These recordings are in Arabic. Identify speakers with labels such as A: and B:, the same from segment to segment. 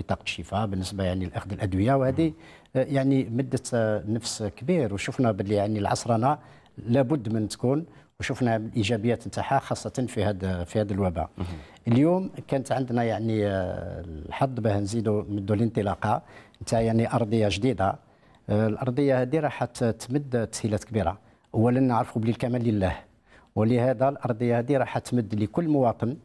A: بطاقه الشفاء بالنسبه يعني لاخذ الادويه وهذه آه، يعني مدت آه، نفس كبير وشفنا باللي يعني العصرنه لابد من تكون وشفنا الايجابيات نتاعها خاصه في هذا في هذا الوباء اليوم كانت عندنا يعني آه، الحظ باه نزيدوا نمدوا الانطلاقه نتاع يعني ارضيه جديده الارضيه هذه راح تمد تسهيلات كبيره اولا نعرفوا بلي الكمال لله ولهذا الارضيه هذه راح تمد لكل مواطن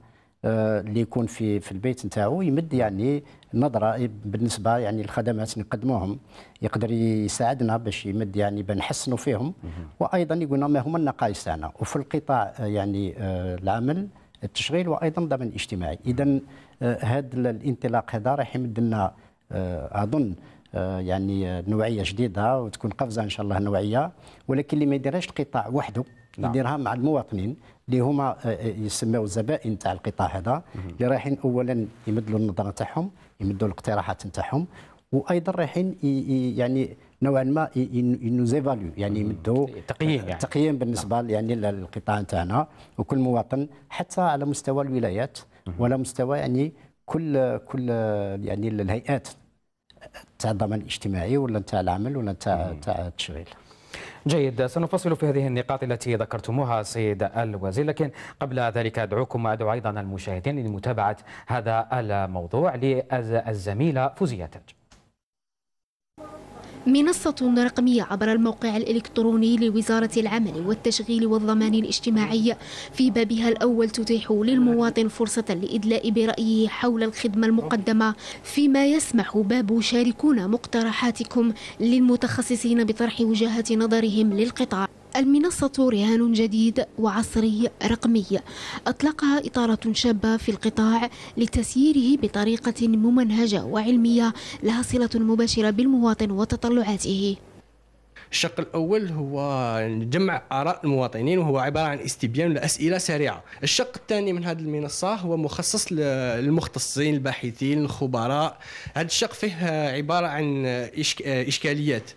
A: آه، اللي يكون في في البيت نتاعو يمد يعني نظره بالنسبه يعني للخدمات اللي نقدموهم يقدر يساعدنا باش يمد يعني بنحسنوا فيهم وايضا يقولنا ما هما النقائص تاعنا وفي القطاع آه، يعني آه، العمل التشغيل وايضا الضمان الاجتماعي اذا هذا الانطلاق هذا راح يمد لنا اظن يعني نوعيه جديده وتكون قفزه ان شاء الله نوعيه ولكن اللي ما يديرهاش القطاع وحده نعم. نديرها مع المواطنين اللي هما آه، آه، يسموا الزبائن تاع القطاع هذا اللي رايحين اولا يمدلوا النظره تاعهم يمدوا الاقتراحات تاعهم وايضا رايحين يعني نوعا ما ينوزيفاليو يعني يمدوا تقييم يعني. تقييم بالنسبه نعم. يعني للقطاع تاعنا وكل مواطن حتى على مستوى الولايات وعلى مستوى يعني كل كل يعني الهيئات تاع الضمان الاجتماعي ولا تاع العمل ولا تاع تاع التشغيل
B: جيد سنفصل في هذه النقاط التي ذكرتموها سيد الوزير لكن قبل ذلك أدعوكم وأدعو أيضا المشاهدين لمتابعة هذا الموضوع للزميلة فوزية تاج
C: منصة رقمية عبر الموقع الإلكتروني لوزارة العمل والتشغيل والضمان الاجتماعي في بابها الأول تتيح للمواطن فرصة لإدلاء برأيه حول الخدمة المقدمة فيما يسمح باب شاركونا مقترحاتكم للمتخصصين بطرح وجهات نظرهم للقطاع المنصة رهان جديد وعصري رقمي أطلقها إطارة شابة في القطاع لتسييره بطريقة ممنهجة وعلمية لها صلة مباشرة بالمواطن وتطلعاته
D: الشق الاول هو جمع اراء المواطنين وهو عباره عن استبيان لاسئله سريعه الشق الثاني من هذه المنصه هو مخصص للمختصين الباحثين الخبراء هذا الشق فيه عباره عن إشك... اشكاليات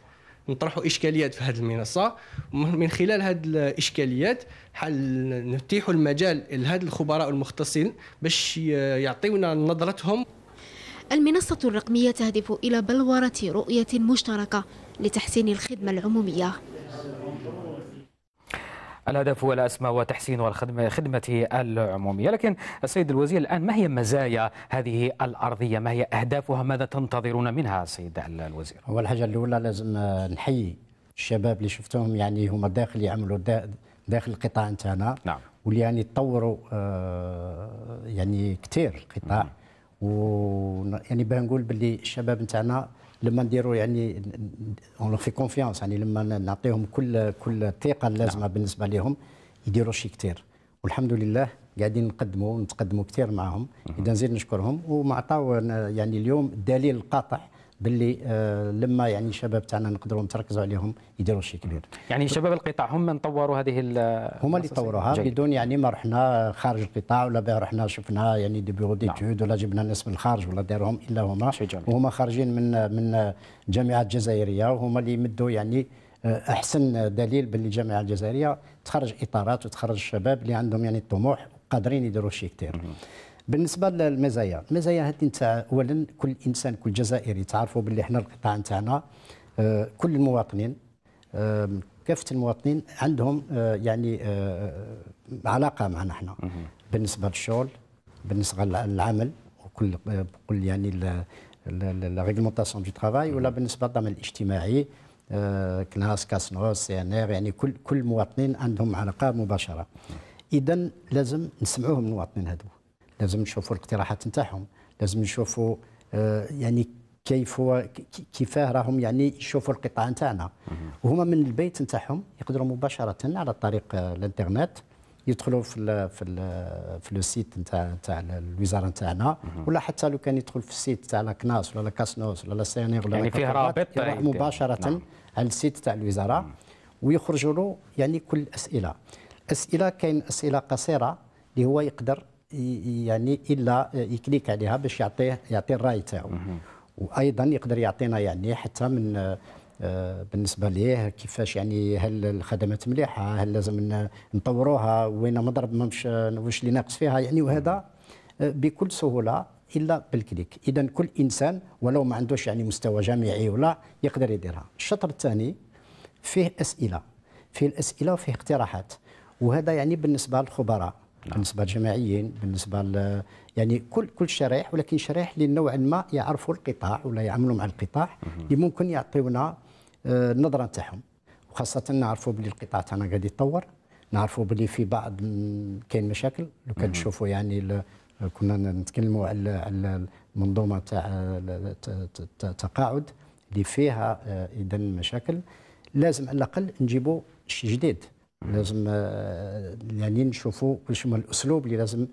D: نطرحوا اشكاليات في هذه المنصه من خلال هذه الاشكاليات حل نتيحوا المجال لهذ الخبراء المختصين باش يعطيونا نظرتهم
C: المنصة الرقمية تهدف إلى بلورة رؤية مشتركة لتحسين الخدمة العمومية
B: الهدف هو الأسمى وتحسين الخدمة العمومية لكن السيد الوزير الآن ما هي مزايا هذه الأرضية ما هي أهدافها ماذا تنتظرون منها سيد الوزير
A: أول حاجة الأولى لازم نحيي الشباب اللي شفتهم يعني هما داخل يعملوا داخل القطاع نتاعنا نعم واللي يعني تطوروا آه، يعني كثير القطاع و يعني باه نقول باللي الشباب نتاعنا لما نديروا يعني اون في كونفيونس يعني لما نعطيهم كل كل الثقه اللازمه نعم. بالنسبه لهم يديروا شي كثير والحمد لله قاعدين نقدموا ونتقدموا كثير معهم اذا نزيد نشكرهم وما عطاو يعني اليوم الدليل القاطع باللي آه، لما يعني الشباب تاعنا نقدروا نتركزوا عليهم يديروا شيء كبير
B: يعني شباب القطاع هم من طوروا هذه هم اللي طوروها بدون
A: يعني ما رحنا خارج القطاع ولا رحنا شفنا يعني دي بيرو نعم. ديتود ولا جبنا ناس من الخارج ولا دارهم الا هما وهما خارجين من من جامعات جزائريه وهما اللي يمدوا يعني آه، احسن دليل باللي الجامعه الجزائريه تخرج اطارات وتخرج الشباب اللي عندهم يعني الطموح قادرين يديروا شيء كثير بالنسبه للمزايا المزايا هذه نتاع اولا كل انسان كل جزائري تعرفوا باللي احنا القطاع نتاعنا آه، كل المواطنين كافه المواطنين عندهم آه، يعني آه، علاقه معنا احنا بالنسبه للشغل بالنسبه للعمل وكل كل يعني لا ريغلمونطاسيون دو ترافاي ولا بالنسبه للضمان الاجتماعي كناس كاسنوس سي ان ار يعني كل كل مواطنين عندهم علاقه مباشره اذا لازم نسمعوهم المواطنين هذو لازم نشوفوا الاقتراحات نتاعهم لازم نشوفوا آه، يعني كيف هو كيفاه راهم يعني يشوفوا القطاع نتاعنا وهما من البيت نتاعهم يقدروا مباشره على طريق آه، الانترنت يدخلوا في الـ في الـ في لو سيت نتاع نتاع الوزاره نتاعنا ولا حتى لو كان يدخل في السيت تاع لا كناس ولا لا كاسنوس ولا لا ولا يعني فيه رابط يروح مباشره نعم. على السيت تاع الوزاره مم. ويخرجوا له يعني كل الاسئله الاسئله كاين اسئله قصيره اللي هو يقدر يعني الا يكليك عليها باش يعطيه يعطي الراي تاعو وايضا يقدر يعطينا يعني حتى من آه، بالنسبه ليه كيفاش يعني هل الخدمات مليحه هل لازم نطوروها وين مضرب مش آه، واش اللي ناقص فيها يعني وهذا آه، بكل سهوله الا بالكليك اذا كل انسان ولو ما عندوش يعني مستوى جامعي ولا يقدر يديرها الشطر الثاني فيه اسئله فيه الاسئله وفيه اقتراحات وهذا يعني بالنسبه للخبراء نعم. بالنسبه للجماعيين بالنسبه ل... يعني كل كل شريح ولكن شريح اللي نوعا ما يعرفوا القطاع ولا يعملوا مع القطاع اللي ممكن يعطيونا آه، النظره نتاعهم وخاصه نعرفوا بلي القطاع تاعنا قاعد يتطور نعرفوا بلي في بعض كاين مشاكل لو كان تشوفوا يعني ل... كنا نتكلموا على على المنظومه تاع التقاعد اللي فيها آه، اذا مشاكل لازم على الاقل نجيبوا شيء جديد لازم آه، يعني نشوفوا واش هما الاسلوب اللي لازم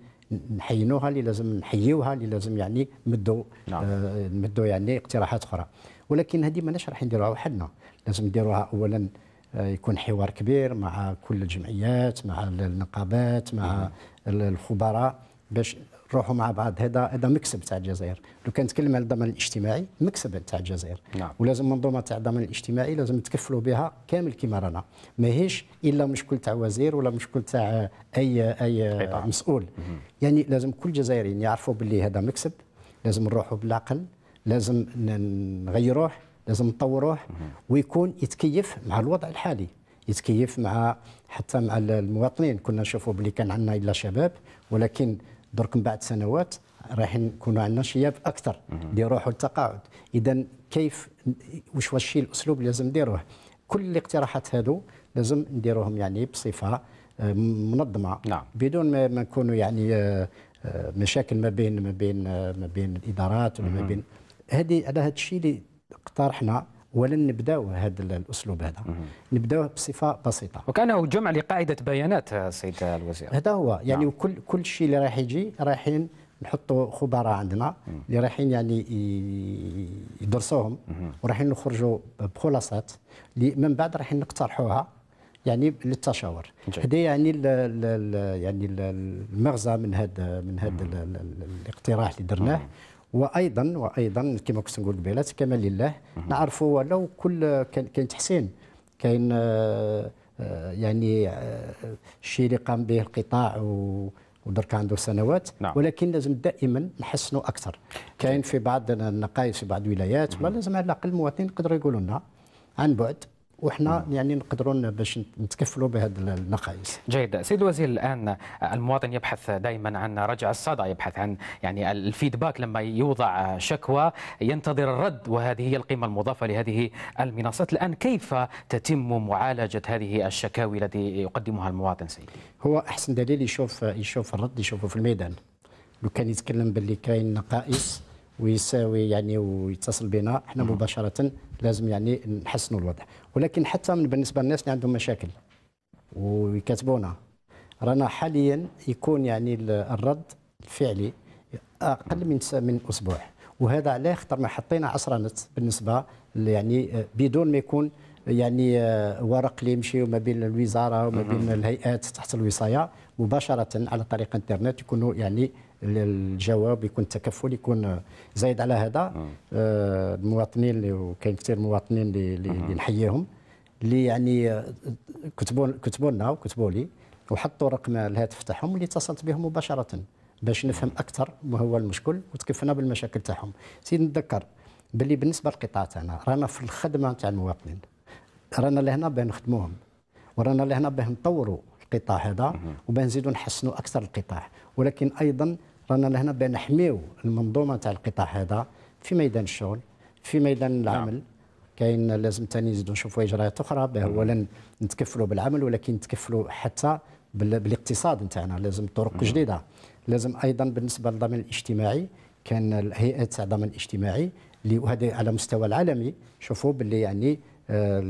A: نحينوها اللي لازم نحيوها اللي لازم يعني نمدوا نعم. آه يعني اقتراحات اخرى ولكن هذه ماناش راح نديروها وحدنا لازم نديروها اولا آه، يكون حوار كبير مع كل الجمعيات مع النقابات مع الخبراء باش روحوا مع بعض هذا هذا مكسب تاع الجزائر لو كان تكلم على الضمان الاجتماعي مكسب تاع الجزائر نعم. ولازم منظومه تاع الضمان الاجتماعي لازم نتكفلوا بها كامل كما رانا ماهيش الا مشكل تاع وزير ولا مشكل تاع اي اي مسؤول مم. يعني لازم كل جزائريين يعرفوا باللي هذا مكسب لازم نروحوا بالعقل لازم نغيروه لازم نطوروه ويكون يتكيف مع الوضع الحالي يتكيف مع حتى مع المواطنين كنا نشوفوا بلي كان عندنا الا شباب ولكن درك من بعد سنوات راح نكونوا عندنا شياب اكثر اللي يروحوا للتقاعد اذا كيف واش واش الشيء الاسلوب اللي لازم نديروه كل الاقتراحات هذو لازم نديروهم يعني بصفه آه، منظمه نعم. بدون ما نكونوا يعني آه، آه، مشاكل ما بين ما بين ما بين الادارات ولا ما بين هذه على هذا الشيء اللي اقترحنا ولن نبداو هذا الاسلوب هذا نبداوه بصفه بسيطه وكانه
B: جمع لقاعده بيانات آه، سيد الوزير
A: هذا هو نعم. يعني نعم. كل كل شيء اللي راح يجي رايحين نحطوا خبراء عندنا اللي رايحين يعني يدرسوهم ورايحين نخرجوا بخلاصات اللي من بعد رايحين نقترحوها يعني للتشاور هذا يعني الـ الـ يعني المغزى من هذا من هذا الاقتراح اللي درناه وايضا وايضا كما كنت نقول قبيله كما لله نعرفوا ولو كل كاين تحسين كاين آه، آه، يعني الشيء آه، اللي قام به القطاع و ودرك عنده سنوات نعم. ولكن لازم دائما نحسنوا اكثر كاين في بعض النقائص في بعض الولايات ولا لازم على الاقل المواطنين يقدروا يقولوا لنا عن بعد وحنا يعني نقدروا باش نتكفلوا بهذه النقائص.
B: جيد، سيد الوزير الان المواطن يبحث دائما عن رجع الصدى، يبحث عن يعني الفيدباك لما يوضع شكوى ينتظر الرد وهذه هي القيمه المضافه لهذه المنصات، الان كيف تتم معالجه هذه الشكاوي التي يقدمها المواطن سيدي؟
A: هو احسن دليل يشوف يشوف الرد يشوفه في الميدان. لو كان يتكلم باللي كاين نقائص ويساوي يعني ويتصل بنا احنا مباشره لازم يعني نحسنوا الوضع ولكن حتى من بالنسبه للناس اللي عندهم مشاكل ويكاتبونا رانا حاليا يكون يعني الرد الفعلي اقل من من اسبوع وهذا عليه خطر ما حطينا عصرنت بالنسبه يعني آه، بدون ما يكون آه، يعني آه، ورق اللي يمشي ما بين الوزاره وما بين الهيئات تحت الوصايه مباشره على طريق الانترنت يكونوا يعني الجواب يكون التكفل يكون زايد على هذا آه. آه، المواطنين اللي وكاين كثير مواطنين اللي, اللي نحييهم اللي يعني كتبوا آه، كتبوا لنا وكتبوا لي وحطوا رقم الهاتف تاعهم اللي اتصلت بهم مباشره باش نفهم اكثر ما هو المشكل وتكفنا بالمشاكل تاعهم سيد نتذكر باللي بالنسبه للقطاع تاعنا رانا في الخدمه تاع المواطنين رانا لهنا باه نخدموهم ورانا لهنا باه نطوروا القطاع هذا وباه نزيدوا نحسنوا اكثر القطاع ولكن ايضا رانا لهنا بان نحميو المنظومه تاع القطاع هذا في ميدان الشغل في ميدان العمل نعم. كاين لازم ثاني نزيدوا نشوفوا اجراءات اخرى باه اولا نتكفلوا بالعمل ولكن نتكفلوا حتى بالاقتصاد نتاعنا لازم طرق جديده لازم ايضا بالنسبه للضمان الاجتماعي كان الهيئات تاع الضمان الاجتماعي اللي وهذا على مستوى العالمي شوفوا باللي يعني آه،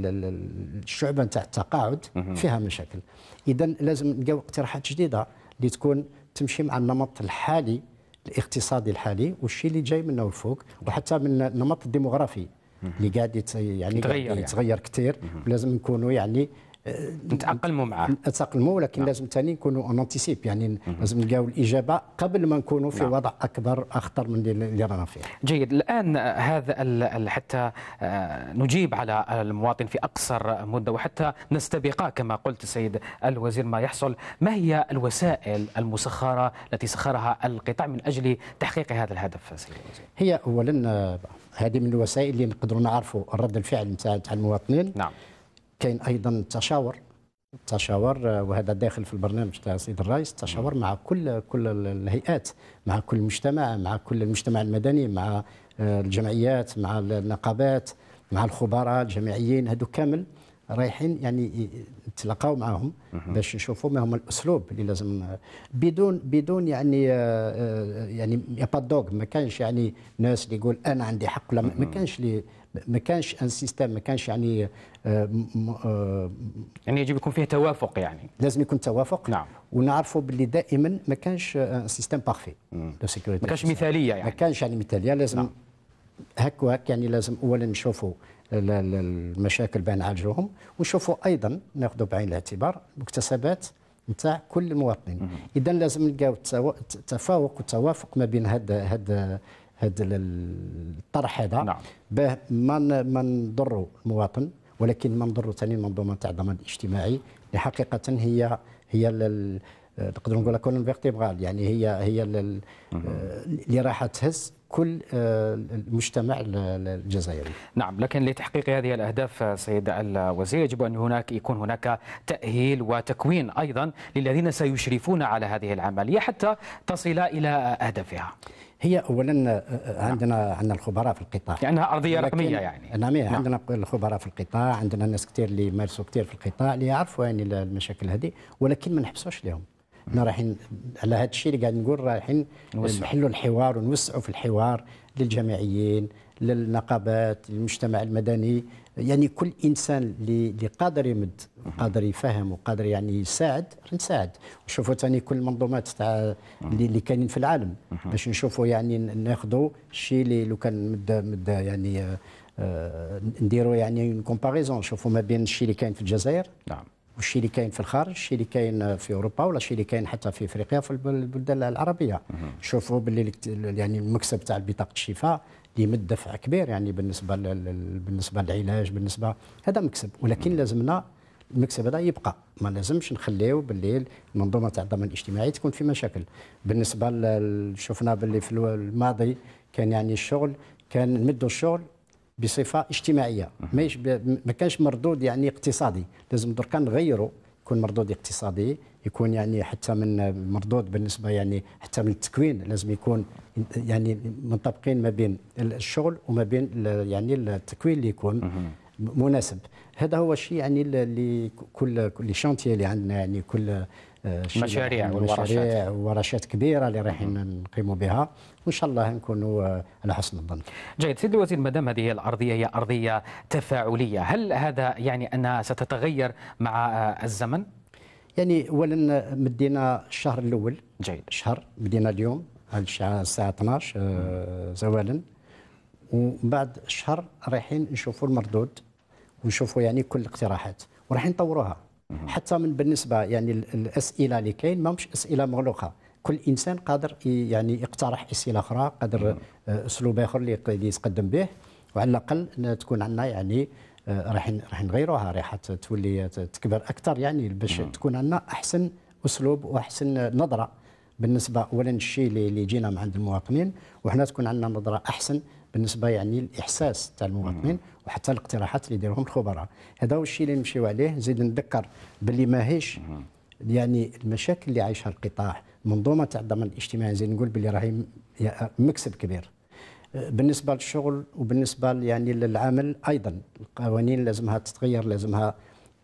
A: الشعبه نتاع التقاعد فيها مشاكل اذا لازم نلقاو اقتراحات جديده اللي تكون تمشي مع النمط الحالي الاقتصادي الحالي والشيء اللي جاي منه الفوق وحتى من النمط الديموغرافي اللي يعني قاعد يعني يتغير يتغير يعني. كثير ولازم نكونوا يعني آه، نتاقلموا معاه نتاقلموا ولكن نعم. لازم ثاني نكونوا اون انتيسيب يعني مم. لازم نلقاو الاجابه قبل ما نكونوا في نعم. وضع اكبر اخطر من اللي رانا فيه
B: جيد الان هذا حتى آه، نجيب على المواطن في اقصر مده وحتى نستبق كما قلت سيد الوزير ما يحصل ما هي الوسائل المسخره التي سخرها القطاع من اجل تحقيق هذا الهدف سيد الوزير
A: هي اولا آه، هذه من الوسائل اللي نقدروا نعرفوا الرد الفعل نتاع المواطنين نعم كاين ايضا التشاور التشاور آه، وهذا داخل في البرنامج تاع السيد الرئيس التشاور مع كل كل الهيئات مع كل المجتمع مع كل المجتمع المدني مع آه، الجمعيات مع النقابات مع الخبراء الجامعيين هذو كامل رايحين يعني نتلاقاو معاهم باش نشوفوا ما هما الاسلوب اللي لازم بدون بدون يعني آه، يعني يا با دوغ ما كانش يعني ناس اللي يقول انا عندي حق ما كانش اللي ما كانش ان سيستم ما كانش يعني آه، آه، يعني يجب يكون فيه توافق يعني لازم يكون توافق نعم ونعرفوا باللي دائما ما كانش ان سيستم بارفي دو سيكوريتي ما كانش مثاليه يعني ما كانش يعني مثاليه لازم نعم. هك وهك يعني لازم اولا نشوفوا المشاكل بين عالجوهم ونشوفوا ايضا ناخذوا بعين الاعتبار المكتسبات نتاع كل مواطنين اذا لازم نلقاو التفاوق والتوافق ما بين هذا هذا هذا الطرح هذا نعم. باه ما ما نضروا المواطن ولكن ما نضروا ثاني المنظومه تاع الضمان الاجتماعي اللي حقيقه هي هي نقدر نقولها كولون فيرتيبرال يعني هي هي آه، اللي راح تهز كل آه، المجتمع الجزائري
B: نعم لكن لتحقيق هذه الأهداف سيد الوزير يجب أن هناك يكون هناك تأهيل وتكوين أيضا للذين سيشرفون على هذه العملية حتى تصل إلى أهدافها
A: هي اولا آه، آه، نعم. عندنا نعم. عندنا الخبراء في القطاع لانها ارضيه رقميه يعني نعم, نعم. عندنا نعم. الخبراء في القطاع عندنا ناس كثير اللي يمارسوا كثير في القطاع اللي يعرفوا يعني المشاكل هذه ولكن ما نحبسوش لهم احنا رايحين على هذا الشيء اللي قاعد نقول رايحين نحلوا الحوار ونوسعوا في الحوار للجامعيين للنقابات للمجتمع المدني يعني كل انسان اللي قادر يمد قادر يفهم وقادر يعني يساعد نساعد نشوفوا ثاني كل المنظومات تاع اللي كاينين في العالم باش نشوفوا يعني ناخذوا الشيء اللي لو كان مد مد يعني آه نديروا يعني كومباريزون نشوفوا ما بين الشيء اللي كاين في الجزائر نعم والشيء اللي كاين في الخارج الشيء اللي كاين في اوروبا ولا الشيء اللي كاين حتى في افريقيا في البلدان العربيه شوفوا باللي يعني المكسب تاع بطاقه الشفاء اللي يمد دفع كبير يعني بالنسبه بالنسبه للعلاج بالنسبه هذا مكسب ولكن لازمنا المكسب هذا يبقى ما لازمش نخليو باللي المنظومه تاع الضمان الاجتماعي تكون في مشاكل بالنسبه شفنا باللي في الماضي كان يعني الشغل كان نمدوا الشغل بصفه اجتماعيه ماش ما كانش مردود يعني اقتصادي لازم درك نغيروا يكون مردود اقتصادي يكون يعني حتى من مردود بالنسبه يعني حتى من التكوين لازم يكون يعني منطبقين ما بين الشغل وما بين يعني التكوين اللي يكون مناسب هذا هو الشيء يعني اللي كل كل شانتي اللي عندنا يعني كل آه، مشاريع يعني والورشات ورشات كبيره اللي رايحين نقيموا بها وان شاء الله نكونوا آه، على حسن الظن. جيد
B: سيد الوزير ما دام هذه الارضيه هي ارضيه تفاعليه، هل هذا يعني انها ستتغير مع آه، الزمن؟
A: يعني اولا مدينا الشهر الاول جيد شهر مدينا اليوم الساعه 12 زوالا ومن بعد شهر رايحين نشوفوا المردود ونشوفوا يعني كل الاقتراحات وراح نطوروها حتى من بالنسبه يعني الاسئله اللي كاين مش اسئله مغلوقه كل انسان قادر يعني يقترح اسئله اخرى قادر آه، اسلوب اخر اللي يتقدم به وعلى الاقل تكون عندنا يعني آه، راح راح نغيروها راح تولي تكبر اكثر يعني باش تكون عندنا احسن اسلوب واحسن نظره بالنسبه اولا الشيء اللي يجينا من عند المواطنين وحنا تكون عندنا نظره احسن بالنسبه يعني الاحساس تاع المواطنين وحتى الاقتراحات اللي يديروهم الخبراء هذا هو الشيء اللي نمشيو عليه زيد نذكر باللي ماهيش يعني المشاكل اللي عايشها القطاع منظومه تاع الضمان الاجتماعي نزيد نقول باللي راهي مكسب كبير أه، بالنسبه للشغل وبالنسبه يعني للعمل ايضا القوانين لازمها تتغير لازمها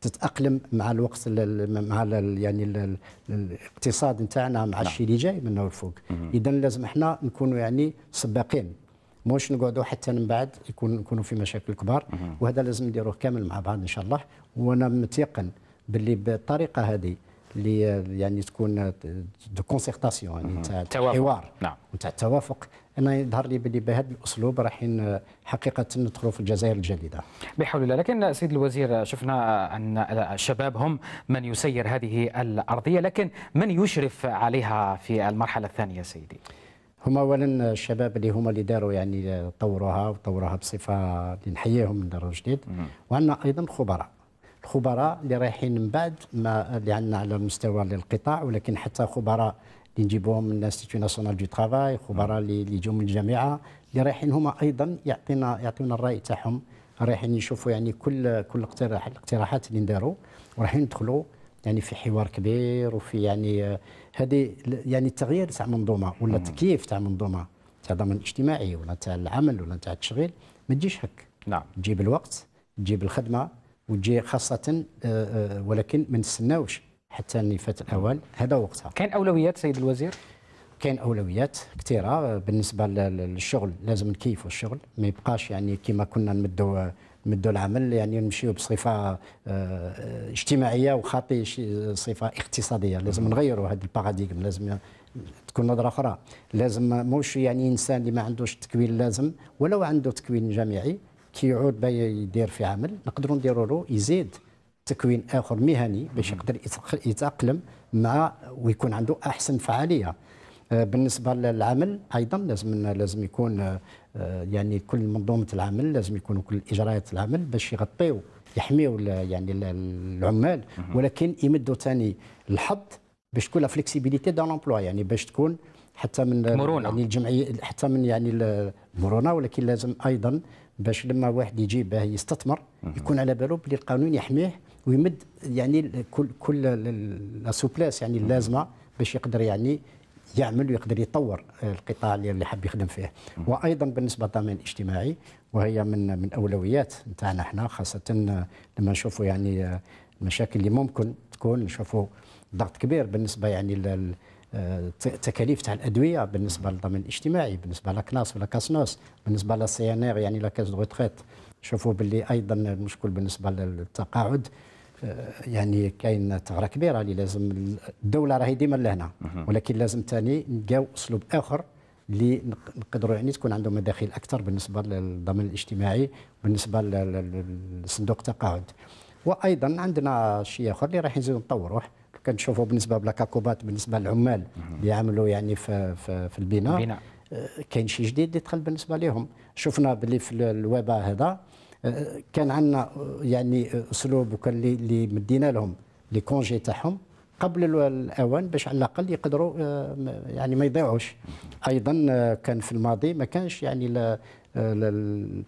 A: تتاقلم مع الوقت مع يعني الاقتصاد نتاعنا مع نعم. الشيء اللي جاي منه الفوق اذا لازم احنا نكونوا يعني سباقين موش نقعدوا حتى من بعد يكون نكونوا في مشاكل كبار وهذا لازم نديروه كامل مع بعض ان شاء الله وانا متيقن باللي بالطريقه هذه اللي يعني تكون دو كونسيرتاسيون يعني تاع الحوار نعم وتاع التوافق انا يظهر لي باللي بهذا الاسلوب رايحين حقيقه ندخلوا في الجزائر الجديده.
B: بحول الله، لكن سيد الوزير شفنا ان الشباب هم من يسير هذه الارضيه، لكن من يشرف عليها في
A: المرحله الثانيه سيدي؟ هما اولا الشباب اللي هما اللي داروا يعني طوروها وطوروها بصفه اللي نحييهم من دار جديد وعندنا ايضا خبراء الخبراء اللي رايحين من بعد ما اللي عندنا على مستوى القطاع ولكن حتى خبراء اللي نجيبوهم من انستيتو ناسيونال دو ترافاي خبراء اللي يجوا من الجامعه اللي رايحين هما ايضا يعطينا يعطيونا الراي تاعهم رايحين يشوفوا يعني كل كل الاقتراحات اللي نداروا ورايحين ندخلوا يعني في حوار كبير وفي يعني هذه يعني التغيير تاع منظومه ولا التكييف تاع منظومه تاع الضمان الاجتماعي ولا تاع العمل ولا تاع التشغيل ما تجيش هك نعم تجيب الوقت تجيب الخدمه وتجي خاصه آه، آه، ولكن ما نستناوش حتى فات الاوان هذا وقتها كاين اولويات سيد الوزير كاين اولويات كثيره بالنسبه للشغل لازم نكيفوا الشغل ما يبقاش يعني كما كنا نمدوا آه، نمدوا العمل يعني نمشيو بصفه آه، اجتماعيه وخاطي صفه اقتصاديه لازم نغيروا هذا الباراديغم لازم تكون نظره اخرى لازم موش يعني انسان اللي ما عندوش تكوين لازم ولو عنده تكوين جامعي كي يدير في عمل نقدروا نديروا له يزيد تكوين اخر مهني باش يقدر يتاقلم مع ويكون عنده احسن فعاليه بالنسبه للعمل ايضا لازم لازم يكون آه، يعني كل منظومه العمل لازم يكونوا كل اجراءات العمل باش يغطيو يحميوا يعني العمال ولكن يمدوا ثاني الحظ باش تكون لا فليكسيبيليتي دون لومبلوا يعني باش تكون حتى من مرونة. يعني الجمعيه حتى من يعني المرونه ولكن لازم ايضا باش لما واحد يجي باه يستثمر يكون على باله بلي القانون يحميه ويمد يعني كل كل لا سوبلاس يعني اللازمه باش يقدر يعني يعمل ويقدر يطور القطاع اللي حاب يخدم فيه وايضا بالنسبه للضمان الاجتماعي وهي من من اولويات نتاعنا احنا خاصه لما نشوفوا يعني المشاكل اللي ممكن تكون نشوفوا ضغط كبير بالنسبه يعني لل التكاليف تاع الادويه بالنسبه للضمان الاجتماعي بالنسبه لاكناس ولا كاسنوس بالنسبه ار يعني لا كاس دو شوفوا باللي ايضا المشكل بالنسبه للتقاعد آه، يعني كاين ثغره كبيره اللي لازم الدوله راهي ديما لهنا ولكن لازم ثاني نلقاو اسلوب اخر اللي نقدروا يعني تكون عندهم مداخل اكثر بالنسبه للضمان الاجتماعي بالنسبه لصندوق التقاعد وايضا عندنا شيء اخر اللي راح نزيدوا نطوروه كنشوفوا بالنسبه بلاكاكوبات بالنسبه للعمال اللي يعملوا يعني في في, في البناء, البناء. آه، كاين شيء جديد يدخل بالنسبه لهم شفنا باللي في الوباء هذا كان عندنا يعني اسلوب وكان اللي مدينا لهم لي كونجي تاعهم قبل الاوان باش على الاقل يقدروا آه، يعني ما يضيعوش ايضا آه، كان في الماضي ما كانش يعني ل آه،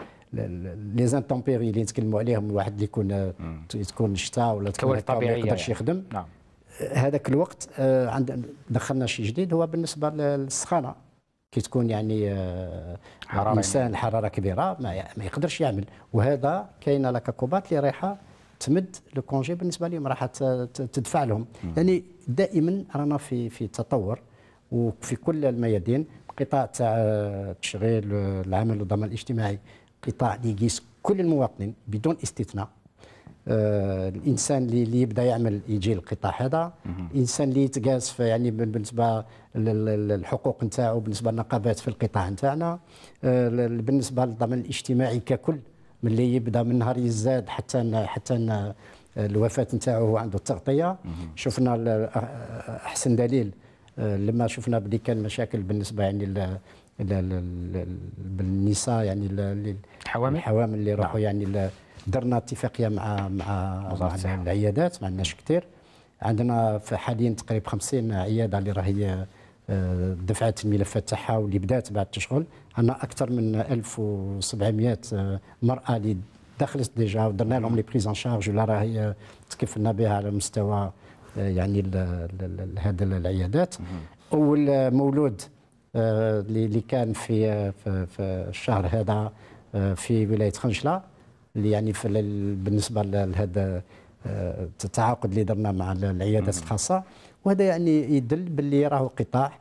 A: لي زانتومبيري اللي نتكلموا عليهم الواحد اللي يكون تكون شتاء ولا تكون ما يقدرش يعني. يخدم نعم هذاك الوقت عند دخلنا شيء جديد هو بالنسبه للسخانه كي تكون يعني،, آه، يعني حرارة انسان الحراره كبيره ما, ما يقدرش يعمل وهذا كاينه لاكاكوبات اللي رايحه تمد لو كونجي بالنسبه لهم راح تدفع لهم مم. يعني دائما رانا في في تطور وفي كل الميادين قطاع تاع التشغيل آه، آه، العمل والضمان الاجتماعي قطاع يقيس كل المواطنين بدون استثناء آه، الانسان اللي يبدا يعمل يجي القطاع هذا الانسان اللي يتقاس يعني بالنسبه للحقوق نتاعو بالنسبه للنقابات في القطاع نتاعنا آه، بالنسبه للضمان الاجتماعي ككل ملي يبدا من نهار يزاد حتى حتى الوفاه نتاعو هو عنده التغطيه شفنا احسن دليل آه، لما شفنا بلي كان مشاكل بالنسبه يعني بالنساء يعني الحوامل الحوامل اللي راحوا نعم. يعني درنا اتفاقيه مع مع, العيادات ما عندناش كثير عندنا حاليا تقريبا 50 عياده اللي راهي آه، دفعت الملفات تاعها واللي بدات بعد تشغل عندنا اكثر من 1700 آه، مراه اللي دخلت ديجا ودرنا لهم لي بريز ان شارج ولا راهي آه، تكفلنا بها على مستوى يعني هذا العيادات اول مولود اللي كان في في الشهر هذا في ولايه خنشله اللي يعني بالنسبه لهذا آه، التعاقد اللي درنا مع العيادات الخاصه وهذا يعني يدل باللي راهو قطاع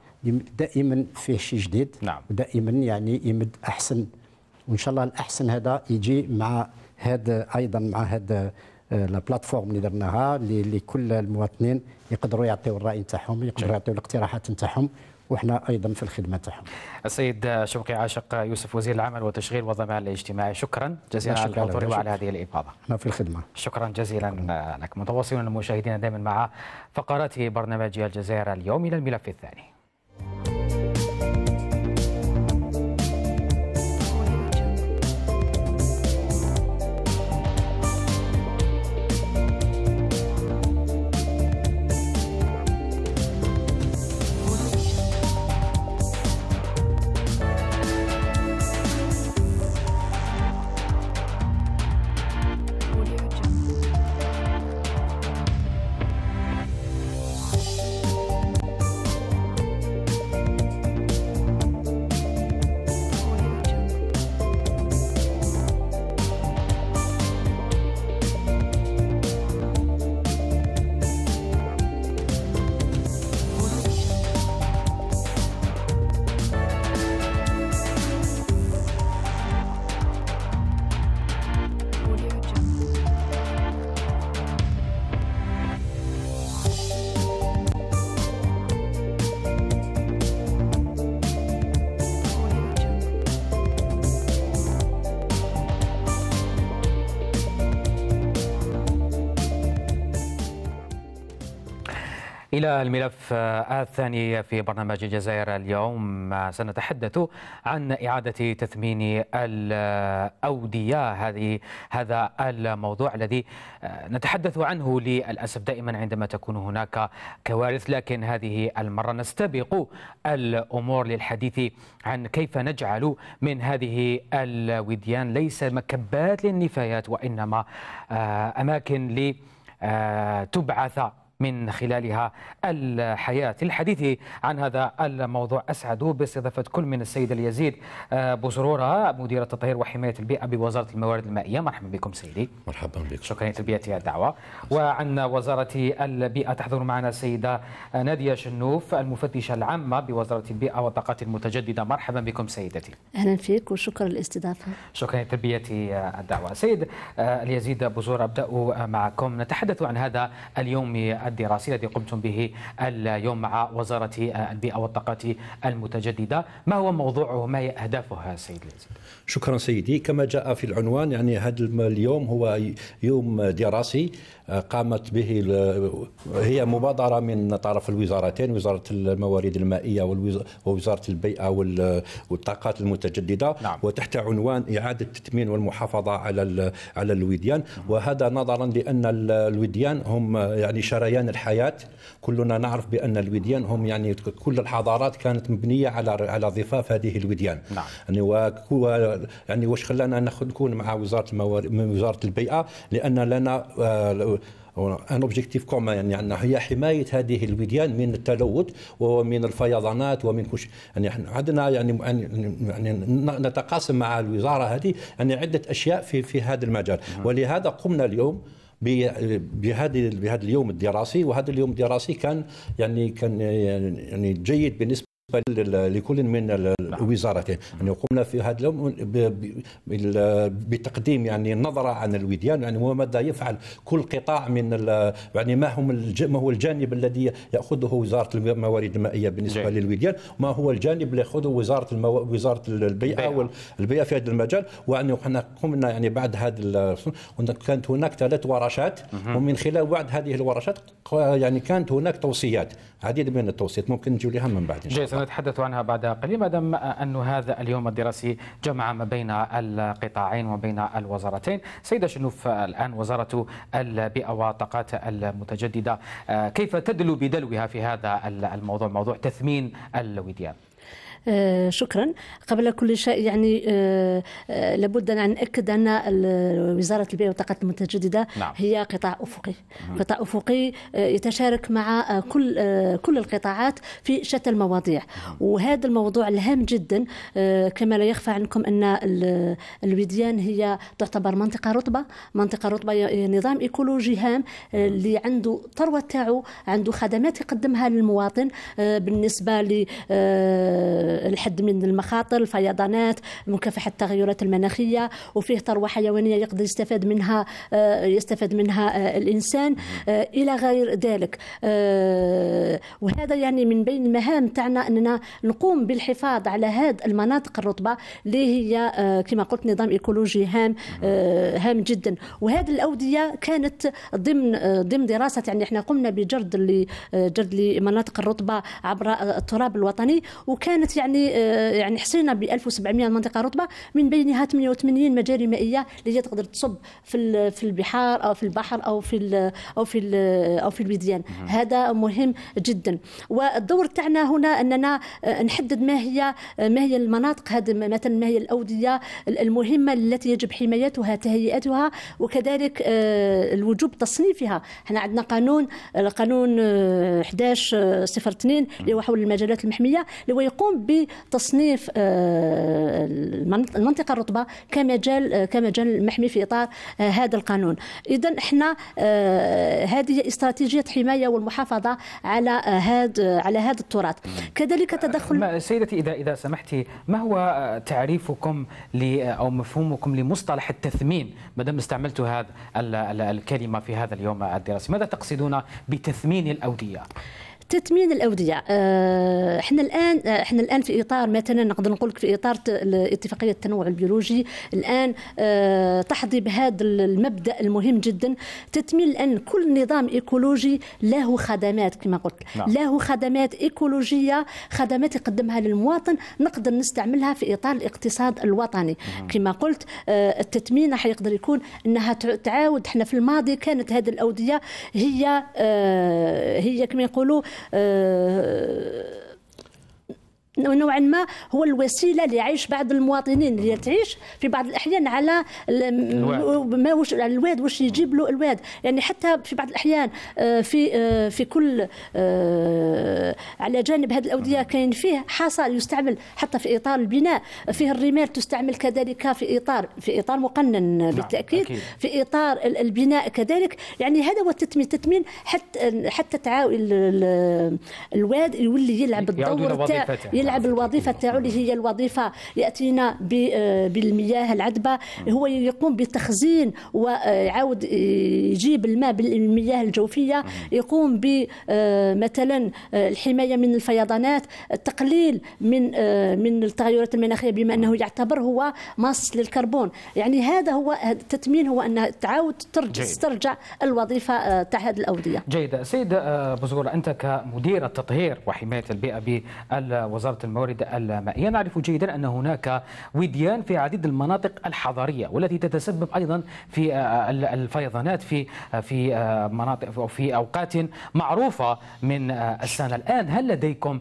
A: دائما فيه شيء جديد نعم. ودائما يعني يمد احسن وان شاء الله الاحسن هذا يجي مع هذا ايضا مع هذا آه، لا بلاتفورم اللي درناها اللي كل المواطنين يقدروا يعطيوا الراي نتاعهم يقدروا يعطيوا الاقتراحات نتاعهم وحنا ايضا في الخدمه تاعهم.
B: السيد شوقي عاشق يوسف وزير العمل والتشغيل والضمان الاجتماعي شكرا جزيلا على الحضور وعلى هذه الافاضه. احنا في الخدمه. شكرا جزيلا لك متواصلون المشاهدين دائما مع فقرات برنامج الجزائر اليوم الى الملف الثاني. إلى الملف آه، الثاني في برنامج الجزائر اليوم آه، سنتحدث عن إعادة تثمين الأودية هذه هذا الموضوع الذي آه، نتحدث عنه للأسف دائما عندما تكون هناك كوارث لكن هذه المرة نستبق الأمور للحديث عن كيف نجعل من هذه الوديان ليس مكبات للنفايات وإنما أماكن لتبعث من خلالها الحياة الحديث عن هذا الموضوع أسعد باستضافة كل من السيد اليزيد آه، بوزرورة مديرة التطهير وحماية البيئة بوزارة الموارد المائية مرحبا بكم سيدي مرحبا بكم شكرا لتلبية الدعوة وعن وزارة البيئة تحضر معنا السيدة آه، نادية شنوف المفتشة العامة بوزارة البيئة والطاقات المتجددة مرحبا بكم سيدتي
C: أهلا فيك وشكرا للاستضافة
B: شكرا لتلبية الدعوة سيد آه، اليزيد بوزرورة أبدأ معكم نتحدث عن هذا اليوم الدراسي الذي قمتم به اليوم مع وزارة البيئة والطاقات
D: المتجددة
B: ما هو موضوعه ما هي أهدافها سيد العزيز
D: شكرا سيدي كما جاء في العنوان يعني هذا اليوم هو يوم دراسي قامت به هي مبادرة من طرف الوزارتين وزارة الموارد المائية ووزارة البيئة والطاقات المتجددة نعم. وتحت عنوان إعادة التثمين والمحافظة على على الوديان وهذا نظرا لأن الوديان هم يعني شريان الحياة كلنا نعرف بأن الوديان هم يعني كل الحضارات كانت مبنية على على ضفاف هذه الوديان نعم. يعني وكو يعني واش خلانا نكون مع وزارة الموارد وزارة البيئة لأن لنا آه، ان اوبجيكتيف كومان يعني عندنا هي حمايه هذه الوديان من التلوث ومن الفيضانات ومن كل شيء يعني عندنا يعني يعني نتقاسم مع الوزاره هذه يعني عده اشياء في في هذا المجال نعم. ولهذا قمنا اليوم بهذا بهذا اليوم الدراسي وهذا اليوم الدراسي كان يعني كان يعني جيد بالنسبه لكل من الوزارتين نعم. يعني قمنا في هذا اليوم بتقديم يعني نظره عن الوديان يعني وماذا يفعل كل قطاع من يعني ما هم ما هو الجانب الذي ياخذه وزاره الموارد المائيه بالنسبه جي. للوديان ما هو الجانب اللي ياخذه وزاره المو... وزاره البيئه والبيئه في هذا المجال ويعني احنا قمنا يعني بعد هذا كانت هناك ثلاث ورشات ومن خلال بعد هذه الورشات يعني كانت هناك توصيات عديد من التوصيات ممكن نجيو لها من بعد جي.
B: سنتحدث عنها بعد قليل ما دام أن هذا اليوم الدراسي جمع ما بين القطاعين وبين الوزارتين سيدة شنوف الآن وزارة البيئة والطاقات المتجددة كيف تدلو بدلوها في هذا الموضوع موضوع تثمين الوديان
C: آه، شكرا قبل كل شيء يعني آه، آه، لابد أن نأكد أن وزارة البيئة والطاقه المتجددة نعم. هي قطاع أفقي قطاع أفقي يتشارك مع كل كل القطاعات في شتى المواضيع وهذا الموضوع الهام جدا كما لا يخفى عنكم أن الوديان هي تعتبر منطقة رطبة منطقة رطبة يعني نظام إيكولوجي هام اللي عنده ثروة تاعو عنده خدمات يقدمها للمواطن بالنسبة ل الحد من المخاطر الفيضانات مكافحه التغيرات المناخيه وفيه ثروه حيوانيه يقدر يستفاد منها آه، يستفاد منها آه، الانسان آه، الى غير ذلك وهذا يعني من بين المهام تاعنا اننا نقوم بالحفاظ على هذه المناطق الرطبه اللي هي كما قلت نظام ايكولوجي هام هام جدا وهذه الاوديه كانت ضمن ضمن دراسه يعني احنا قمنا بجرد جرد لمناطق الرطبه عبر التراب الوطني وكانت يعني يعني آه، يعني حصينا ب 1700 منطقه رطبه من بينها 88 مجاري مائيه اللي هي تقدر تصب في في البحار او في البحر او في او في او في البيديان هذا مهم جدا والدور تاعنا هنا اننا آه، نحدد ما هي آه، ما هي المناطق هذه مثلا ما هي الاوديه المهمه التي يجب حمايتها تهيئتها وكذلك الوجوب تصنيفها احنا عندنا قانون القانون 11 02 اللي هو حول المجالات المحميه اللي هو يقوم بتصنيف آه، المنطقه الرطبه كمجال آه، كمجال محمي في اطار آه، هذا القانون اذا احنا هذه استراتيجيه حمايه والمحافظه على هذا على هذا التراث
B: كذلك تدخل سيدتي اذا اذا سمحتي ما هو تعريفكم او مفهومكم لمصطلح التثمين ما دام استعملت هذا الكلمه في هذا اليوم الدراسي ماذا تقصدون بتثمين الاوديه
C: تثمين الاوديه آه، احنا الان آه، احنا الان في اطار مثلا نقدر نقول لك في اطار اتفاقيه التنوع البيولوجي الان آه، تحظي بهذا المبدا المهم جدا تثمين الان كل نظام ايكولوجي له خدمات كما قلت نعم. له خدمات ايكولوجيه خدمات يقدمها للمواطن نقدر نستعملها في اطار الاقتصاد الوطني مم. نعم. كما قلت التثمين راح يقدر يكون انها تعاود احنا في الماضي كانت هذه الاوديه هي هي كما يقولوا 呃。نوعا ما هو الوسيله لعيش بعض المواطنين اللي تعيش في بعض الاحيان على ما وش على الواد واش يجيب له الواد يعني حتى في بعض الاحيان آه، في آه، في كل آه، على جانب هذه الاوديه كاين فيه حصى يستعمل حتى في اطار البناء فيه الرمال تستعمل كذلك في اطار في اطار مقنن نعم، بالتاكيد في اطار البناء كذلك يعني هذا هو التتمين التتميم حتى حتى تعاوي الواد يولي يلعب الدور يلعب الوظيفه تاعو اللي هي الوظيفه ياتينا آه، بالمياه العذبه هو يقوم بتخزين ويعاود آه، يجيب الماء بالمياه الجوفيه يقوم ب آه، مثلا الحمايه من الفيضانات التقليل من من التغيرات المناخيه بما انه يعتبر هو ماص للكربون يعني هذا هو التثمين هو انها تعاود ترجع تسترجع الوظيفه تاع هذه
B: الاوديه جيد سيد بزغور انت كمدير التطهير وحمايه البيئه بالوزاره وزارة الموارد المائية نعرف جيدا أن هناك وديان في عديد المناطق الحضرية والتي تتسبب أيضا في آه، الفيضانات في آه، في آه، مناطق أو في أوقات معروفة من السنة الآن هل لديكم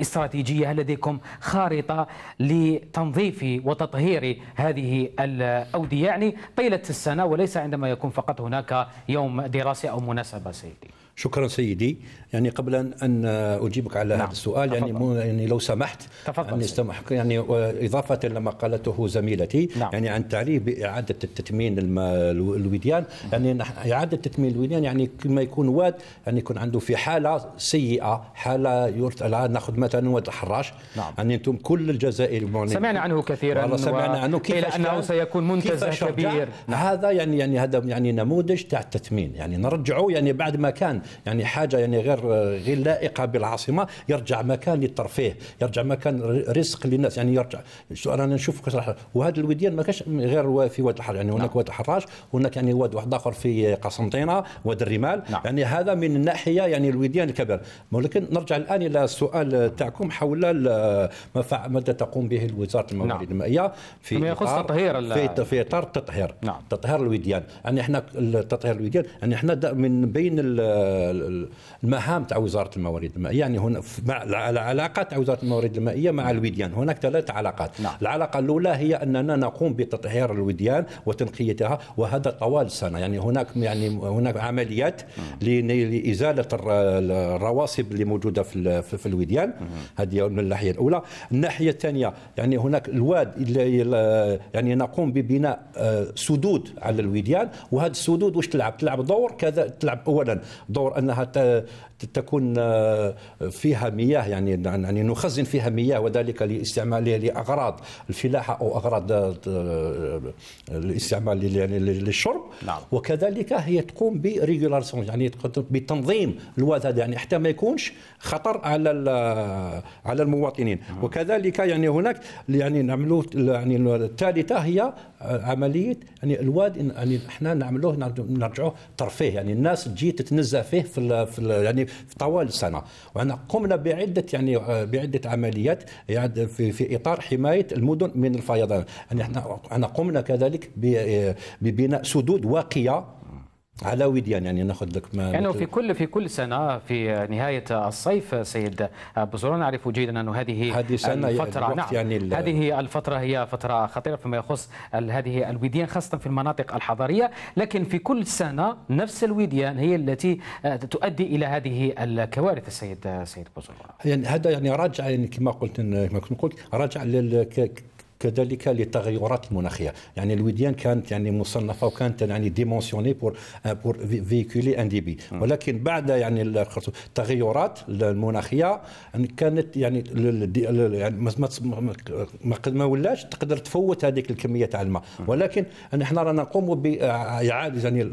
B: استراتيجية هل لديكم خارطة لتنظيف وتطهير هذه الأودية يعني طيلة السنة وليس عندما يكون فقط هناك يوم دراسي أو مناسبة سيدي
D: شكرا سيدي يعني قبل ان اجيبك على نعم. هذا السؤال يعني مو يعني لو سمحت تفضل يعني سمحك يعني اضافه لما قالته زميلتي نعم. يعني عن تعريف باعاده التتمين الوديان يعني اعاده تتمين الوديان يعني كما يكون واد يعني يكون عنده في حاله سيئه حاله يرث ناخذ مثلا واد الحراش نعم. يعني انتم كل الجزائر سمعنا
B: عنه كثيرا سمعنا عنه كيف انه سيكون منتزه كبير
D: نعم. هذا يعني يعني هذا يعني نموذج تاع التتمين يعني نرجعه يعني بعد ما كان يعني حاجه يعني غير غير لائقه بالعاصمه يرجع مكان للترفيه يرجع مكان رزق للناس يعني يرجع انا نشوف وهذا الوديان ما كانش غير في واد الحراج يعني هناك نعم. واد الحراج هناك يعني واد واحد اخر في قسنطينه واد الرمال نعم. يعني هذا من الناحيه يعني الوديان الكبير ولكن نرجع الان الى السؤال تاعكم حول ماذا تقوم به الوزارة الموارد نعم. المائيه في إطار تطهير في في اطار التطهير نعم. تطهير الوديان يعني احنا تطهير الوديان يعني احنا من بين المهام تاع وزاره الموارد المائيه يعني هنا العلاقه تاع وزاره الموارد المائيه مع الوديان هناك ثلاث علاقات نعم. العلاقه الاولى هي اننا نقوم بتطهير الوديان وتنقيتها وهذا طوال السنه يعني هناك يعني هناك عمليات لازاله الرواسب اللي موجوده في في الوديان هذه من الناحيه الاولى الناحيه الثانيه يعني هناك الواد يعني نقوم ببناء آه، سدود على الوديان وهذه السدود واش تلعب تلعب دور كذا تلعب اولا دور تصور انها تكون آه، فيها مياه يعني نعم، يعني نخزن فيها مياه وذلك لاستعمال لاغراض الفلاحه او اغراض الاستعمال آه، آه، يعني للشرب نعم. وكذلك هي تقوم بريجولارسون يعني بتنظيم الواد هذا يعني حتى ما يكونش خطر على على المواطنين نعم. وكذلك يعني هناك يعني نعملوا يعني الثالثه هي عمليه يعني الواد يعني احنا نعملوه نرجعوه ترفيه يعني الناس تجي تتنزه فيه في يعني طوال السنه وأنا قمنا بعده يعني آه، بعده عمليات يعني في, في اطار حمايه المدن من الفيضان يعني احنا قمنا كذلك آه، ببناء سدود واقيه على وديان يعني, يعني ناخذ لك ما يعني في
B: كل في كل سنه في نهايه الصيف سيد بوزور نعرف جيدا انه هذه هذه سنه الفتره نعم يعني هذه الفتره هي فتره خطيره فيما يخص هذه الوديان خاصه في المناطق الحضريه لكن في كل سنه نفس الوديان هي التي آه، تؤدي الى هذه الكوارث السيد سيد بوزور
D: يعني هذا يعني راجع يعني كما قلت كما كنت قلت راجع كذلك للتغيرات المناخيه يعني الوديان كانت يعني مصنفه وكانت يعني ديمونسيوني بور بور فيكولي ان دي بي ولكن بعد يعني التغيرات المناخيه كانت يعني ما ما ولاش تقدر تفوت هذيك الكميه تاع الماء mm. ولكن نحن رانا نقوم باعاده يعني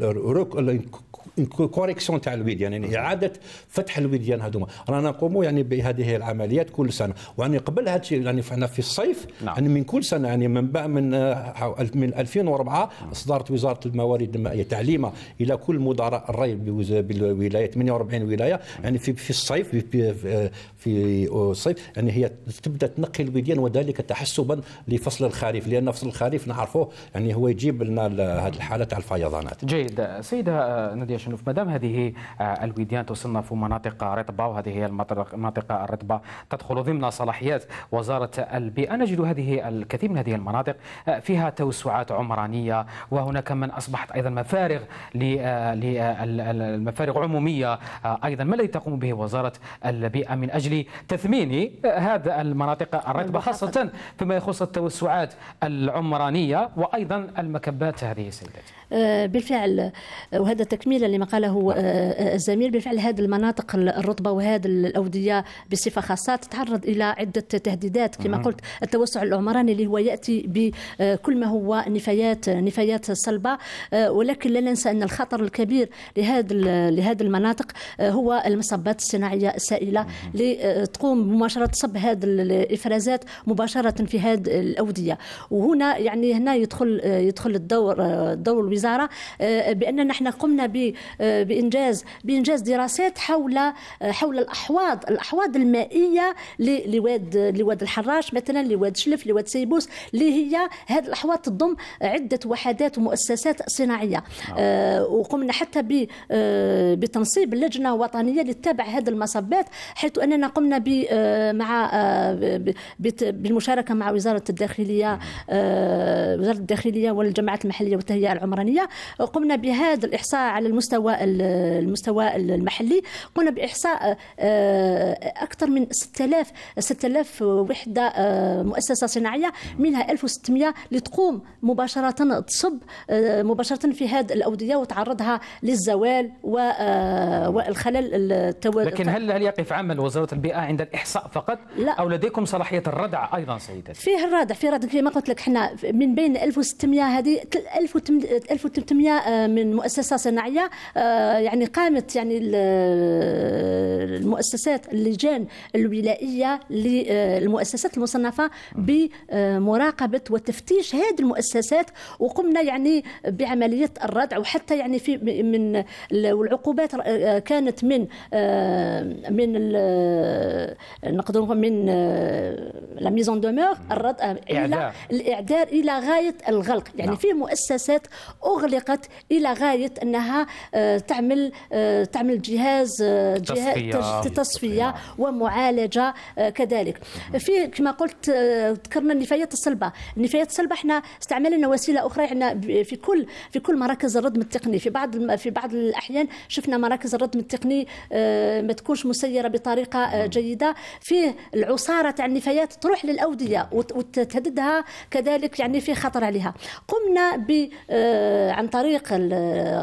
D: كوريكسيون تاع الوديان يعني اعاده فتح الوديان يعني هذوما رانا نقوموا يعني بهذه العمليات كل سنه ويعني قبل هذا الشيء يعني احنا في الصيف نعم. يعني من كل سنه يعني من من آه، من 2004 اصدرت نعم. وزاره الموارد المائيه تعليمه الى كل مدراء الري بالولايات 48 ولايه نعم. يعني في في الصيف في, في, في الصيف يعني هي تبدا تنقي الوديان وذلك تحسبا لفصل الخريف لان فصل الخريف نعرفوه يعني هو يجيب لنا هذه الحاله تاع الفيضانات.
B: جيد سيده آه، ناديه التشنج ما دام هذه آه، الوديان تصنف مناطق رطبه وهذه هي المناطق الرطبه تدخل ضمن صلاحيات وزاره البيئه نجد هذه الكثير من هذه المناطق آه، فيها توسعات عمرانيه وهناك من اصبحت ايضا مفارغ للمفارغ آه، عموميه ايضا ما الذي تقوم به وزاره البيئه من اجل تثمين هذا المناطق الرطبه خاصه فيما يخص التوسعات العمرانيه وايضا المكبات هذه سيدتي
C: بالفعل وهذا تكميلا يعني ما قاله آه، آه، آه، الزميل بالفعل هذه المناطق الرطبه وهذه الاوديه بصفه خاصه تتعرض الى عده تهديدات كما قلت التوسع العمراني اللي هو ياتي بكل ما هو نفايات نفايات صلبه ولكن لا ننسى ان الخطر الكبير لهذا لهذه المناطق هو المصبات الصناعيه السائله اللي تقوم بمباشره صب هذه الافرازات مباشره في هذه الاوديه وهنا يعني هنا يدخل يدخل الدور دور الوزاره باننا احنا قمنا ب آه، بانجاز بانجاز دراسات حول آه، حول الاحواض الاحواض المائيه لواد لواد الحراش مثلا لواد شلف لواد سيبوس اللي هي هذه الاحواض تضم عده وحدات ومؤسسات صناعيه نعم. آه، وقمنا حتى بتنصيب لجنه وطنيه لتتابع هذه المصبات حيث اننا قمنا ب مع بالمشاركه مع وزاره الداخليه نعم. وزاره الداخليه والجماعات المحليه والتهيئه العمرانيه قمنا بهذا الاحصاء على المستوى المستوى المستوى المحلي قمنا باحصاء آه، اكثر من 6000 6000 وحده آه، مؤسسه صناعيه منها 1600 اللي تقوم مباشره تصب آه، مباشره في هذه الاوديه وتعرضها للزوال والخلل التو... لكن هل
B: هل يقف عمل وزاره البيئه عند الاحصاء فقط لا. او لديكم صلاحيه الردع ايضا سيدتي
C: فيه الردع فيه الردع كما قلت لك احنا من بين 1600 هذه 1800 من مؤسسه صناعيه آه، يعني قامت يعني المؤسسات اللجان الولائيه للمؤسسات آه، المصنفه بمراقبه وتفتيش هذه المؤسسات وقمنا يعني بعمليه الردع وحتى يعني في من والعقوبات آه، كانت من من نقدروا من لا ميزون دومور الردع الى الاعدار الى غايه الغلق يعني نعم. في مؤسسات اغلقت الى غايه انها آه، تعمل آه، تعمل جهاز آه، تصفية, تصفيه ومعالجه كذلك في كما قلت ذكرنا النفايات الصلبه النفايات الصلبه احنا استعملنا وسيله اخرى احنا في كل في كل مراكز الردم التقني في بعض في بعض الاحيان شفنا مراكز الردم التقني ما تكونش مسيره بطريقه جيده فيه العصاره تاع النفايات تروح للاوديه وتهددها كذلك يعني في خطر عليها قمنا ب عن طريق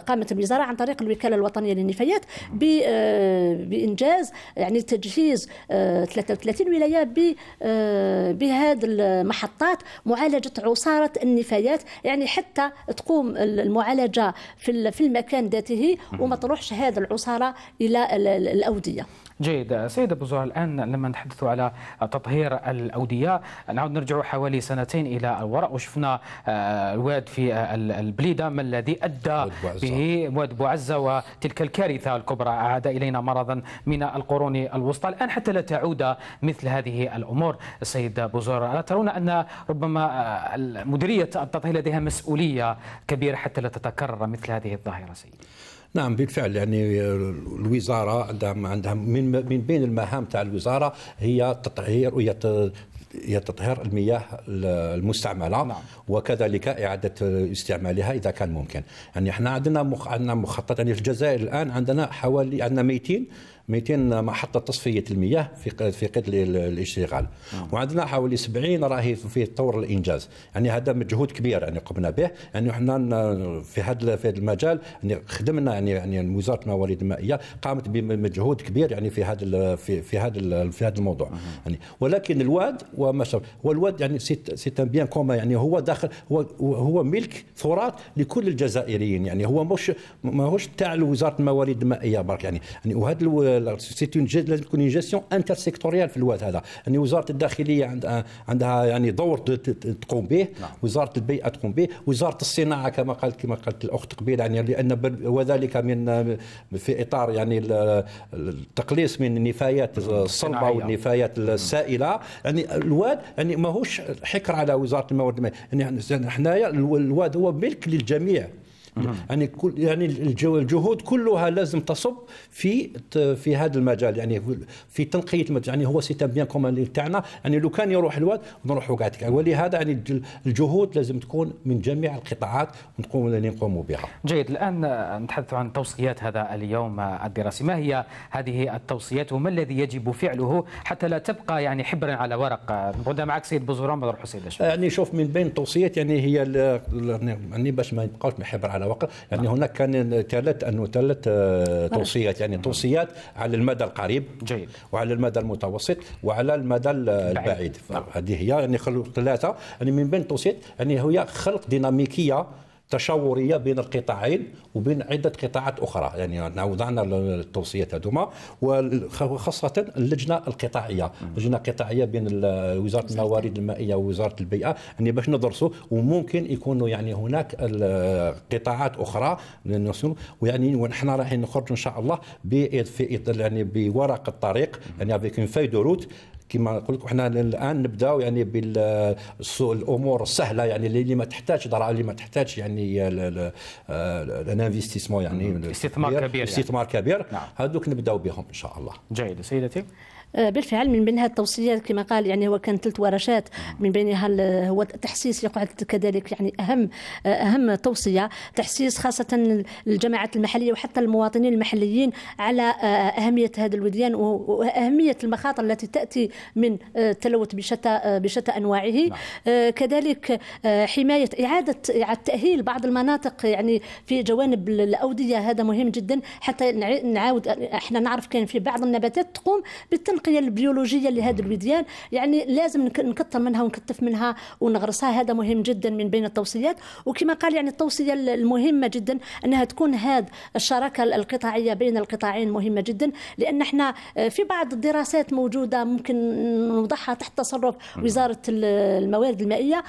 C: قامت الوزاره عن طريق الوكاله الوطنيه للنفايات آه، بانجاز يعني تجهيز 33 آه، ولايه آه، بهذه المحطات معالجه عصاره النفايات يعني حتى تقوم المعالجه في في المكان ذاته وما تروحش هذه العصاره الى الاوديه
B: جيد سيد ابو زهر الان لما نتحدث على تطهير الاوديه نعود نرجع حوالي سنتين الى الوراء وشفنا الواد في البليده ما الذي ادى به واد أبو عزة وتلك الكارثة الكبرى عاد إلينا مرضا من القرون الوسطى الآن حتى لا تعود مثل هذه الأمور السيد بوزور ألا ترون أن ربما مديرية التطهير لديها مسؤولية كبيرة حتى لا تتكرر مثل هذه الظاهرة سيد
D: نعم بالفعل يعني الوزاره عندها عندها من من بين المهام تاع الوزاره هي التطهير وهي هي تطهير المياه المستعمله نعم. وكذلك اعاده استعمالها اذا كان ممكن يعني احنا عندنا مخ... عندنا مخطط يعني في الجزائر الان عندنا حوالي عندنا 200 200 محطه تصفيه المياه في في قيد الاشتغال نعم. وعندنا حوالي 70 راهي في طور الانجاز يعني هذا مجهود كبير يعني قمنا به يعني احنا في هذا في هذا المجال يعني خدمنا يعني يعني وزاره الموارد المائيه قامت بمجهود كبير يعني في هذا في في هذا في هذا الموضوع يعني ولكن الواد وما والواد يعني سي بيان كوما يعني هو داخل هو هو ملك ثراء لكل الجزائريين يعني هو مش ماهوش تاع وزاره الموارد المائيه برك يعني يعني وهذا لازم تكون جيستيون انترسيكتوريال في الوقت هذا يعني وزاره الداخليه عندها عندها يعني دور تقوم به نعم. وزاره البيئه تقوم به وزاره الصناعه كما قالت كما قالت الاخت قبيل يعني لان وذلك من في اطار يعني التقليص من النفايات نعم. الصلبه والنفايات نعم. السائله يعني الواد يعني ماهوش حكر على وزاره الموارد المائيه يعني-, يعني حنايا الواد هو ملك للجميع يعني كل يعني الجهود كلها لازم تصب في في هذا المجال يعني في تنقيه المجال يعني هو سيتام بيان كومان تاعنا يعني لو كان يروح الواد نروح قاعد ولهذا يعني الجهود لازم تكون من جميع القطاعات ونقوم نقوموا بها.
B: جيد الان نتحدث عن توصيات هذا اليوم الدراسي، ما هي هذه التوصيات وما الذي يجب فعله حتى لا تبقى يعني حبرا على ورق؟ نبدا معك سيد بوزوران بنروحوا سيد آه،
D: يعني شوف من بين التوصيات يعني هي يعني باش ما يبقاوش حبر على على وقت يعني هناك كان ثلاث انه ثلاث آه، توصيات يعني توصيات على المدى القريب جيد وعلى المدى المتوسط وعلى المدى البعيد نعم. هذه هي يعني ثلاثه يعني من بين التوصيات يعني هي خلق ديناميكيه تشاوريه بين القطاعين وبين عده قطاعات اخرى يعني وضعنا التوصيات هذوما وخاصه اللجنه القطاعيه لجنه قطاعيه بين وزاره الموارد المائيه ووزاره البيئه يعني باش ندرسوا وممكن يكونوا يعني هناك قطاعات اخرى ويعني ونحن رايحين نخرج ان شاء الله يعني بورق الطريق يعني افيك فاي روت كما قلت لكم احنا الان نبداو يعني بالامور السهله يعني اللي ما تحتاجش اللي ما تحتاجش يعني الانفستيسمون يعني استثمار كبير استثمار كبير, يعني. كبير. نعم. هذوك نبداو بهم ان شاء الله جيد سيدتي
C: آه، بالفعل من بينها التوصيات كما قال يعني هو كان ثلاث ورشات من بينها هو التحسيس يقعد كذلك يعني اهم آه، اهم توصيه تحسيس خاصه الجماعات المحليه وحتى المواطنين المحليين على آه، اهميه هذا الوديان واهميه المخاطر التي تاتي من التلوث بشتى بشتى انواعه نعم. كذلك حمايه اعاده تاهيل بعض المناطق يعني في جوانب الاوديه هذا مهم جدا حتى نعاود احنا نعرف كان في بعض النباتات تقوم بالتنقل التنقيه البيولوجيه لهذا الوديان يعني لازم نكثر منها ونكثف منها ونغرسها هذا مهم جدا من بين التوصيات وكما قال يعني التوصيه المهمه جدا انها تكون هذه الشراكه القطاعيه بين القطاعين مهمه جدا لان احنا آه، في بعض الدراسات موجوده ممكن نوضحها تحت تصرف وزاره الموارد المائيه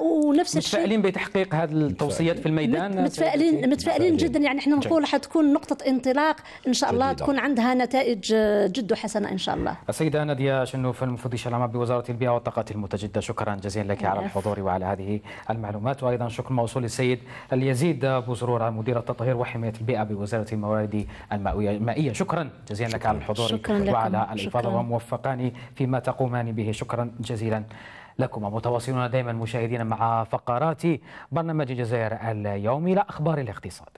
C: ونفس الشيء
B: متفائلين بتحقيق هذه التوصيات في الميدان متفائلين متفائلين جدا يعني احنا نقول
C: حتكون نقطه انطلاق ان شاء الله تكون عندها نتائج آه، جد وحسنه ان شاء الله
B: السيدة نادية شنوف المفوضية العامة بوزارة البيئة والطاقة المتجدة شكرا جزيلا لك على الحضور وعلى هذه المعلومات وأيضا شكر موصول للسيد اليزيد بوزرورة مدير التطهير وحماية البيئة بوزارة الموارد المائية شكرا جزيلا لك على الحضور وعلى الإفاضة وموفقان فيما تقومان به شكرا جزيلا لكم متواصلون دائما مشاهدينا مع فقرات برنامج الجزائر اليومي إلى أخبار الاقتصاد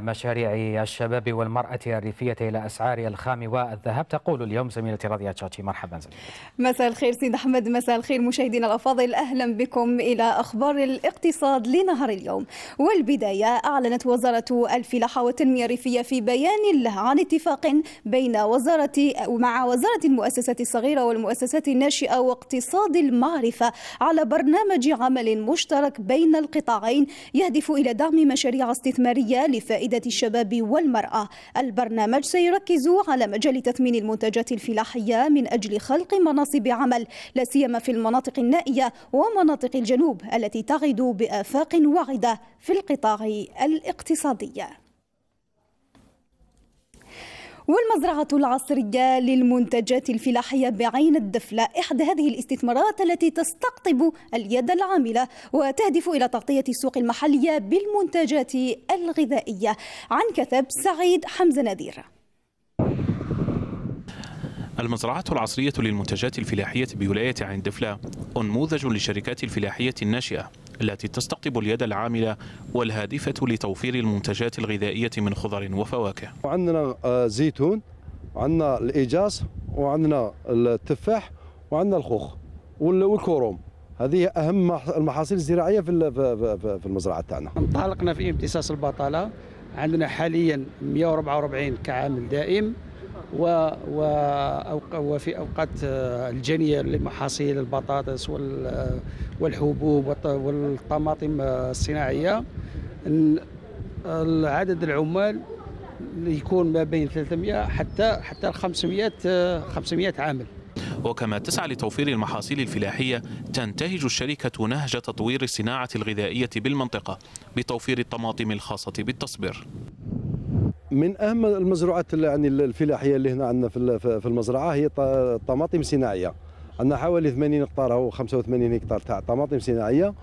B: مشاريع الشباب والمرأة الريفية إلى أسعار الخام والذهب تقول اليوم زميلتي راضية تشاتشي مرحبا زميلتي
E: مساء الخير سيد أحمد مساء الخير مشاهدينا الأفاضل أهلا بكم إلى أخبار الاقتصاد لنهار اليوم والبداية أعلنت وزارة الفلاحة والتنمية الريفية في بيان لها عن اتفاق بين وزارة مع وزارة المؤسسات الصغيرة والمؤسسات الناشئة واقتصاد المعرفة على برنامج عمل مشترك بين القطاعين يهدف إلى دعم مشاريع استثمارية لفائدة فائدة الشباب والمرأة البرنامج سيركز على مجال تثمين المنتجات الفلاحية من أجل خلق مناصب عمل لا سيما في المناطق النائية ومناطق الجنوب التي تعد بآفاق واعدة في القطاع الاقتصادي والمزرعة العصرية للمنتجات الفلاحية بعين الدفلة إحدى هذه الاستثمارات التي تستقطب اليد العاملة وتهدف إلى تغطية السوق المحلية بالمنتجات الغذائية عن كثب سعيد حمزة نذير
D: المزرعة العصرية للمنتجات الفلاحية بولاية عين دفلة أنموذج للشركات الفلاحية الناشئة التي تستقطب اليد العاملة والهادفة لتوفير المنتجات الغذائية من خضر وفواكه وعندنا آه، زيتون وعندنا الإيجاس وعندنا التفاح وعندنا الخوخ والكروم هذه اهم المحاصيل الزراعيه في في المزرعه تاعنا.
E: انطلقنا في امتصاص البطاله عندنا حاليا 144 كعامل دائم و وفي اوقات آه، الجنيه لمحاصيل البطاطس آه، والحبوب والطماطم آه، الصناعيه عدد العمال يكون ما بين 300 حتى حتى 500
D: 500 عامل وكما تسعى لتوفير المحاصيل الفلاحية تنتهج الشركة نهج تطوير الصناعة الغذائية بالمنطقة بتوفير الطماطم الخاصة بالتصبير من اهم المزروعات يعني الفلاحيه اللي هنا عندنا في في المزرعه هي طماطم صناعيه عندنا حوالي 80 هكتار او 85 هكتار تاع طماطم صناعيه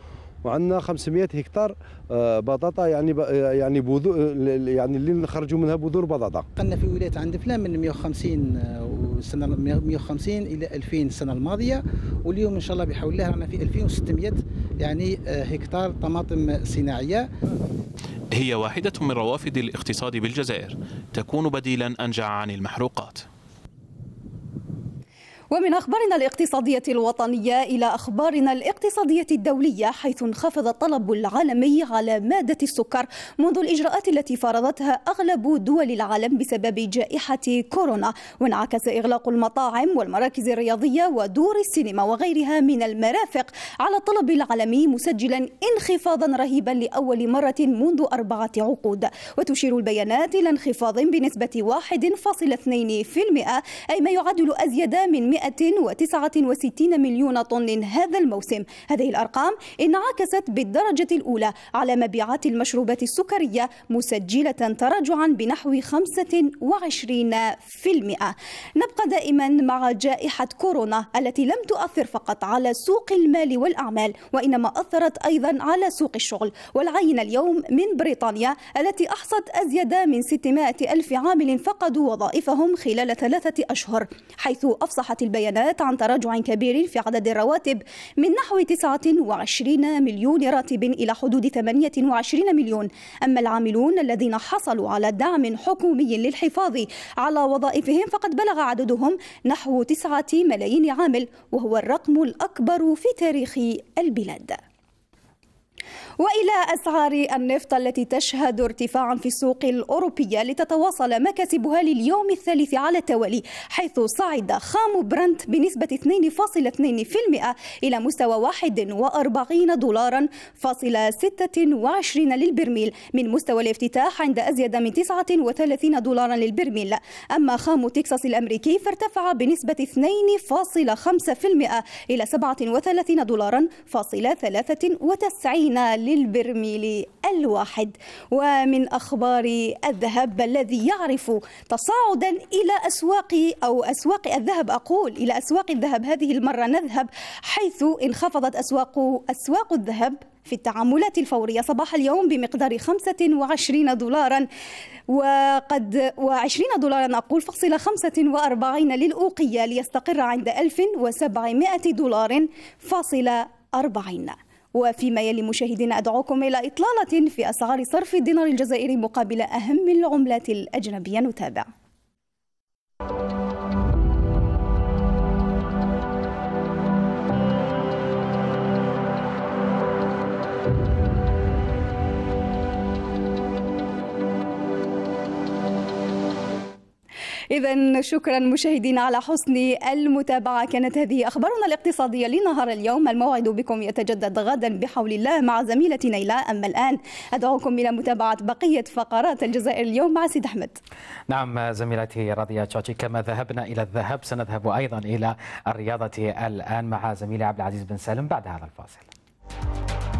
D: وعندنا 500 هكتار آه، بطاطا يعني آه، يعني بذور آه، يعني اللي نخرجوا منها بذور بطاطا
B: قلنا في ولايه عند فلان من 150 سنه 150 الى 2000 السنه الماضيه واليوم ان شاء الله بحول الله رانا في 2600 يعني هكتار طماطم صناعيه
D: هي واحده من روافد الاقتصاد بالجزائر تكون بديلا انجع عن المحروقات
E: ومن أخبارنا الاقتصادية الوطنية إلى أخبارنا الاقتصادية الدولية حيث انخفض الطلب العالمي على مادة السكر منذ الإجراءات التي فرضتها أغلب دول العالم بسبب جائحة كورونا وانعكس إغلاق المطاعم والمراكز الرياضية ودور السينما وغيرها من المرافق على الطلب العالمي مسجلا انخفاضا رهيبا لأول مرة منذ أربعة عقود وتشير البيانات إلى انخفاض بنسبة 1.2% أي ما يعادل أزيد من 169 مليون طن هذا الموسم هذه الأرقام انعكست بالدرجة الأولى على مبيعات المشروبات السكرية مسجلة تراجعا بنحو 25% نبقى دائما مع جائحة كورونا التي لم تؤثر فقط على سوق المال والأعمال وإنما أثرت أيضا على سوق الشغل والعينة اليوم من بريطانيا التي أحصت أزيد من 600 ألف عامل فقدوا وظائفهم خلال ثلاثة أشهر حيث أفصحت البيانات عن تراجع كبير في عدد الرواتب من نحو 29 مليون راتب إلى حدود 28 مليون أما العاملون الذين حصلوا على دعم حكومي للحفاظ على وظائفهم فقد بلغ عددهم نحو 9 ملايين عامل وهو الرقم الأكبر في تاريخ البلاد وإلى أسعار النفط التي تشهد ارتفاعا في السوق الأوروبية لتتواصل مكاسبها لليوم الثالث على التوالي حيث صعد خام برنت بنسبة 2.2% إلى مستوى 41 دولارا فاصل 26 للبرميل من مستوى الافتتاح عند أزيد من 39 دولارا للبرميل أما خام تكساس الأمريكي فارتفع بنسبة 2.5% إلى 37 دولارا فاصل 93 للبرميل للبرميل الواحد ومن أخبار الذهب الذي يعرف تصاعدا إلى أسواق أو أسواق الذهب أقول إلى أسواق الذهب هذه المرة نذهب حيث انخفضت أسواق أسواق الذهب في التعاملات الفورية صباح اليوم بمقدار 25 دولارا وقد و20 دولارا أقول فاصلة 45 للأوقية ليستقر عند 1700 دولار فاصلة 40 وفيما يلي مشاهدينا أدعوكم إلى إطلالة في أسعار صرف الدينار الجزائري مقابل أهم العملات الأجنبية نتابع إذا شكرا مشاهدينا على حسن المتابعة كانت هذه أخبارنا الاقتصادية لنهار اليوم الموعد بكم يتجدد غدا بحول الله مع زميلتي نيلاء أما الآن أدعوكم إلى متابعة بقية فقرات الجزائر اليوم مع سيد أحمد
B: نعم زميلتي راضية تشاتشي كما ذهبنا إلى الذهب سنذهب أيضا إلى الرياضة الآن مع زميلي عبد العزيز بن سالم بعد هذا الفاصل